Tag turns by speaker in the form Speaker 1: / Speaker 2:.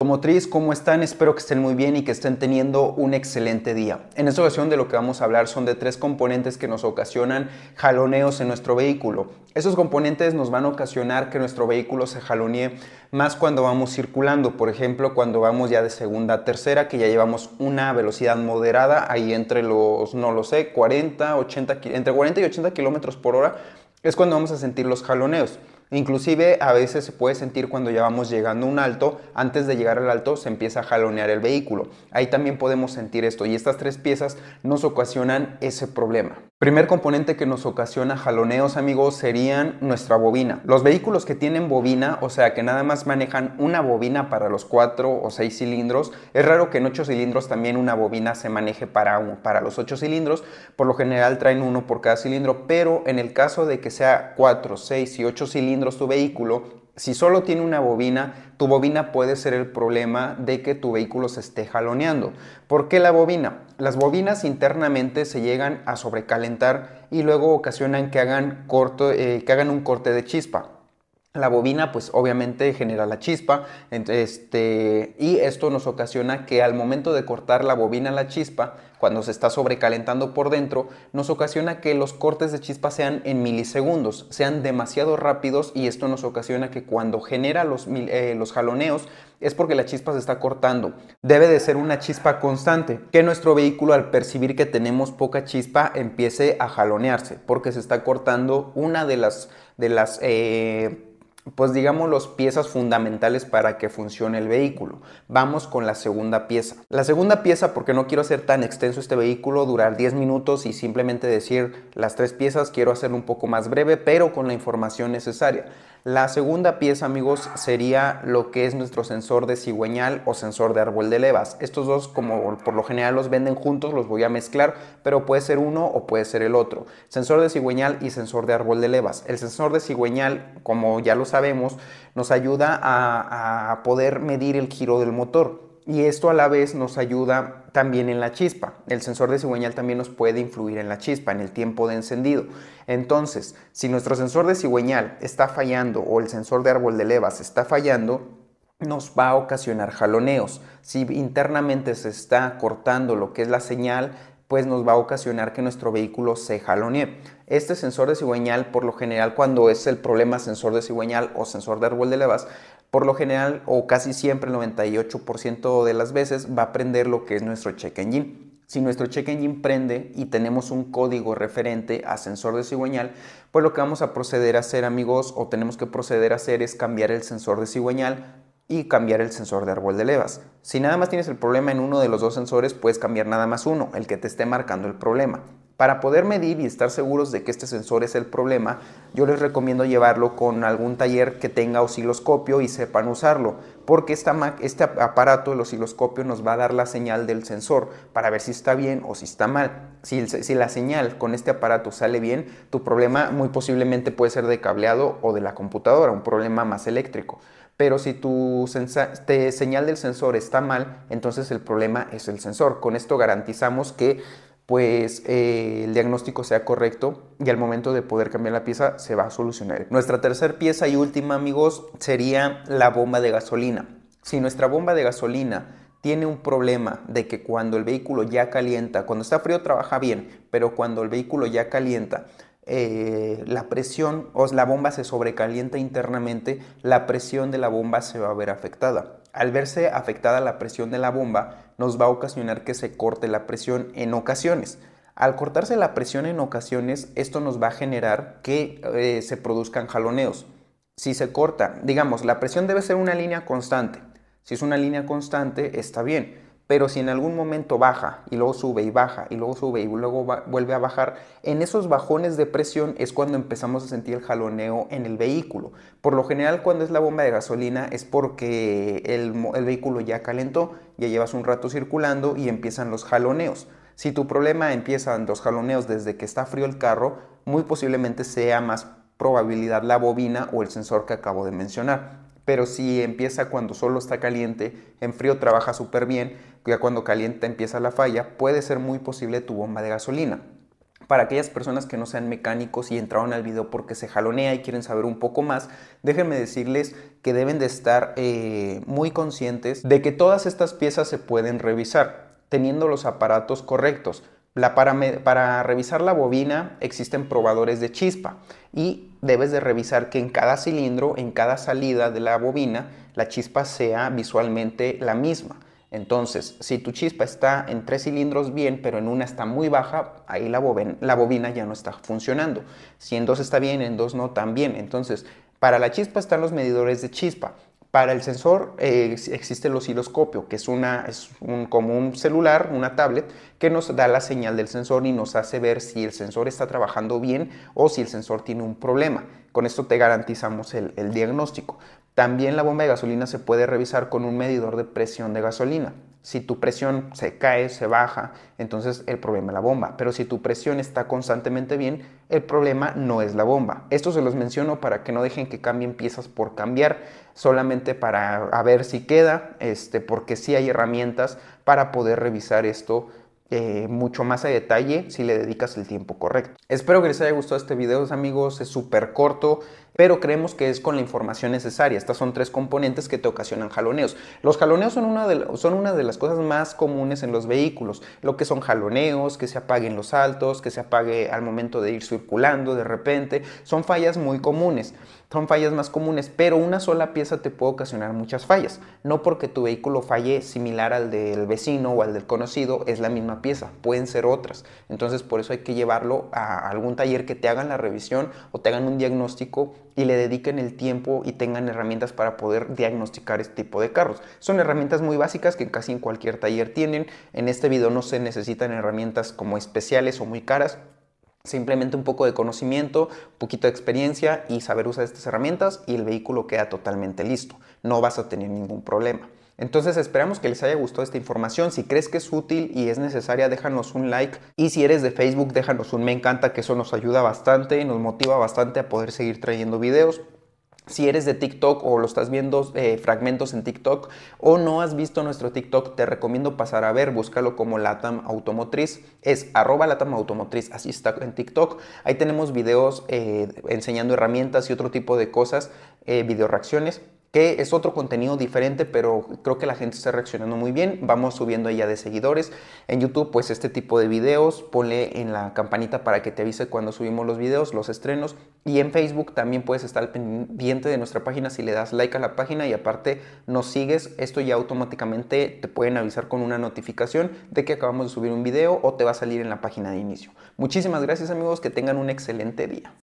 Speaker 1: Automotriz, ¿cómo están? Espero que estén muy bien y que estén teniendo un excelente día. En esta ocasión de lo que vamos a hablar son de tres componentes que nos ocasionan jaloneos en nuestro vehículo. Esos componentes nos van a ocasionar que nuestro vehículo se jalonee más cuando vamos circulando, por ejemplo, cuando vamos ya de segunda a tercera, que ya llevamos una velocidad moderada, ahí entre los, no lo sé, 40, 80, entre 40 y 80 kilómetros por hora, es cuando vamos a sentir los jaloneos. Inclusive a veces se puede sentir cuando ya vamos llegando a un alto, antes de llegar al alto se empieza a jalonear el vehículo. Ahí también podemos sentir esto y estas tres piezas nos ocasionan ese problema. Primer componente que nos ocasiona jaloneos, amigos, serían nuestra bobina. Los vehículos que tienen bobina, o sea, que nada más manejan una bobina para los cuatro o seis cilindros, es raro que en ocho cilindros también una bobina se maneje para, para los 8 cilindros, por lo general traen uno por cada cilindro, pero en el caso de que sea cuatro seis y ocho cilindros tu vehículo, si solo tiene una bobina, tu bobina puede ser el problema de que tu vehículo se esté jaloneando. ¿Por qué la bobina? Las bobinas internamente se llegan a sobrecalentar y luego ocasionan que hagan, corto, eh, que hagan un corte de chispa. La bobina pues obviamente genera la chispa este, y esto nos ocasiona que al momento de cortar la bobina la chispa, cuando se está sobrecalentando por dentro, nos ocasiona que los cortes de chispa sean en milisegundos, sean demasiado rápidos y esto nos ocasiona que cuando genera los, eh, los jaloneos es porque la chispa se está cortando. Debe de ser una chispa constante, que nuestro vehículo al percibir que tenemos poca chispa empiece a jalonearse, porque se está cortando una de las... De las eh, pues digamos, las piezas fundamentales para que funcione el vehículo. Vamos con la segunda pieza. La segunda pieza, porque no quiero hacer tan extenso este vehículo, durar 10 minutos y simplemente decir las tres piezas, quiero hacerlo un poco más breve, pero con la información necesaria. La segunda pieza, amigos, sería lo que es nuestro sensor de cigüeñal o sensor de árbol de levas. Estos dos, como por lo general los venden juntos, los voy a mezclar, pero puede ser uno o puede ser el otro. Sensor de cigüeñal y sensor de árbol de levas. El sensor de cigüeñal, como ya lo sabemos, nos ayuda a, a poder medir el giro del motor y esto a la vez nos ayuda también en la chispa. El sensor de cigüeñal también nos puede influir en la chispa, en el tiempo de encendido. Entonces, si nuestro sensor de cigüeñal está fallando o el sensor de árbol de levas está fallando, nos va a ocasionar jaloneos. Si internamente se está cortando lo que es la señal, pues nos va a ocasionar que nuestro vehículo se jalonee. Este sensor de cigüeñal, por lo general, cuando es el problema sensor de cigüeñal o sensor de árbol de levas, por lo general o casi siempre el 98% de las veces va a prender lo que es nuestro check engine. Si nuestro check engine prende y tenemos un código referente a sensor de cigüeñal, pues lo que vamos a proceder a hacer amigos o tenemos que proceder a hacer es cambiar el sensor de cigüeñal y cambiar el sensor de árbol de levas. Si nada más tienes el problema en uno de los dos sensores, puedes cambiar nada más uno, el que te esté marcando el problema. Para poder medir y estar seguros de que este sensor es el problema, yo les recomiendo llevarlo con algún taller que tenga osciloscopio y sepan usarlo, porque este aparato, el osciloscopio, nos va a dar la señal del sensor para ver si está bien o si está mal. Si, la señal con este aparato sale bien, tu problema muy posiblemente puede ser de cableado o de la computadora, un problema más eléctrico. Pero si tu señal del sensor está mal, entonces el problema es el sensor. Con esto garantizamos que pues eh, el diagnóstico sea correcto y al momento de poder cambiar la pieza se va a solucionar. Nuestra tercera pieza y última amigos sería la bomba de gasolina. Si nuestra bomba de gasolina tiene un problema de que cuando el vehículo ya calienta, cuando está frío trabaja bien, pero cuando el vehículo ya calienta, eh, la presión o la bomba se sobrecalienta internamente, la presión de la bomba se va a ver afectada. Al verse afectada la presión de la bomba, nos va a ocasionar que se corte la presión en ocasiones. Al cortarse la presión en ocasiones, esto nos va a generar que eh, se produzcan jaloneos. Si se corta, digamos, la presión debe ser una línea constante. Si es una línea constante, está bien pero si en algún momento baja y luego sube y baja y luego sube y luego vuelve a bajar, en esos bajones de presión es cuando empezamos a sentir el jaloneo en el vehículo. Por lo general cuando es la bomba de gasolina es porque el, el vehículo ya calentó, ya llevas un rato circulando y empiezan los jaloneos. Si tu problema empiezan los jaloneos desde que está frío el carro, muy posiblemente sea más probabilidad la bobina o el sensor que acabo de mencionar pero si empieza cuando solo está caliente, en frío trabaja súper bien, ya cuando calienta empieza la falla, puede ser muy posible tu bomba de gasolina. Para aquellas personas que no sean mecánicos y entraron al video porque se jalonea y quieren saber un poco más, déjenme decirles que deben de estar eh, muy conscientes de que todas estas piezas se pueden revisar teniendo los aparatos correctos. para, para, revisar la bobina existen probadores de chispa y debes de revisar que en cada cilindro, en cada salida de la bobina, la chispa sea visualmente la misma. Entonces, si tu chispa está en tres cilindros bien, pero en una está muy baja, ahí la, bobina ya no está funcionando. Si en dos está bien, en dos no tan bien. Entonces, para la chispa están los medidores de chispa. Para el sensor eh, existe el osciloscopio, que es, una, como un celular, una tablet, que nos da la señal del sensor y nos hace ver si el sensor está trabajando bien o si el sensor tiene un problema. Con esto te garantizamos el diagnóstico. También la bomba de gasolina se puede revisar con un medidor de presión de gasolina. Si tu presión se cae, se baja, entonces el problema es la bomba. Pero si tu presión está constantemente bien, el problema no es la bomba. Esto se los menciono para que no dejen que cambien piezas por cambiar, solamente para a ver si queda, este, porque sí hay herramientas para poder revisar esto eh, mucho más a detalle si le dedicas el tiempo correcto. Espero que les haya gustado este video, amigos. Es súper corto pero creemos que es con la información necesaria. Estas son tres componentes que te ocasionan jaloneos. Los jaloneos son una de, son una de las cosas más comunes en los vehículos, lo que son jaloneos, que se apaguen los altos, que se apague al momento de ir circulando de repente, son fallas muy comunes. Son fallas más comunes, pero una sola pieza te puede ocasionar muchas fallas. No porque tu vehículo falle similar al del vecino o al del conocido, es la misma pieza, pueden ser otras. Entonces por eso hay que llevarlo a algún taller que te hagan la revisión o te hagan un diagnóstico y le dediquen el tiempo y tengan herramientas para poder diagnosticar este tipo de carros. Son herramientas muy básicas que casi en cualquier taller tienen. En este video no se necesitan herramientas como especiales o muy caras. Simplemente un poco de conocimiento, un poquito de experiencia y saber usar estas herramientas y el vehículo queda totalmente listo. No vas a tener ningún problema. Entonces esperamos que les haya gustado esta información. Si crees que es útil y es necesaria, déjanos un like. Y si eres de Facebook, déjanos un me encanta, que eso nos ayuda bastante y nos motiva bastante a poder seguir trayendo videos. Si eres de TikTok o lo estás viendo eh, fragmentos en TikTok o no has visto nuestro TikTok, te recomiendo pasar a ver, búscalo como Latam Automotriz, es arroba Latam Automotriz, así está en TikTok. Ahí tenemos videos eh, enseñando herramientas y otro tipo de cosas, eh, video reacciones que es otro contenido diferente, pero creo que la gente está reaccionando muy bien. Vamos subiendo ya de seguidores. En YouTube, pues este tipo de videos, ponle en la campanita para que te avise cuando subimos los videos, los estrenos. Y en Facebook también puedes estar pendiente de nuestra página si le das like a la página y aparte nos sigues. Esto ya automáticamente te pueden avisar con una notificación de que acabamos de subir un video o te va a salir en la página de inicio. Muchísimas gracias amigos, que tengan un excelente día.